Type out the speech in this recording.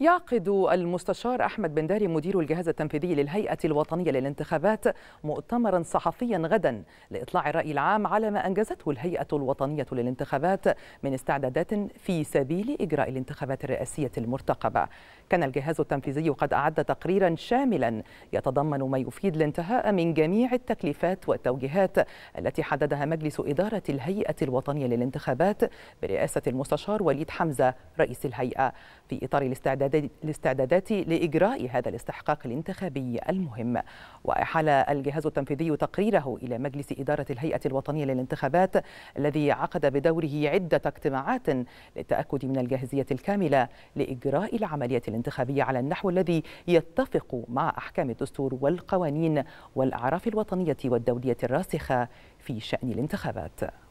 يعقد المستشار أحمد بن داري مدير الجهاز التنفيذي للهيئة الوطنية للانتخابات مؤتمرا صحفيا غدا لإطلاع الرأي العام على ما أنجزته الهيئة الوطنية للانتخابات من استعدادات في سبيل إجراء الانتخابات الرئاسية المرتقبة كان الجهاز التنفيذي قد أعد تقريرا شاملا يتضمن ما يفيد الانتهاء من جميع التكليفات والتوجيهات التي حددها مجلس إدارة الهيئة الوطنية للانتخابات برئاسة المستشار وليد حمزة رئيس الهيئة في إطار الاستعداد الاستعدادات لإجراء هذا الاستحقاق الانتخابي المهم وأحال الجهاز التنفيذي تقريره إلى مجلس إدارة الهيئة الوطنية للانتخابات الذي عقد بدوره عدة اجتماعات للتأكد من الجاهزية الكاملة لإجراء العملية الانتخابية على النحو الذي يتفق مع أحكام الدستور والقوانين والأعراف الوطنية والدولية الراسخة في شأن الانتخابات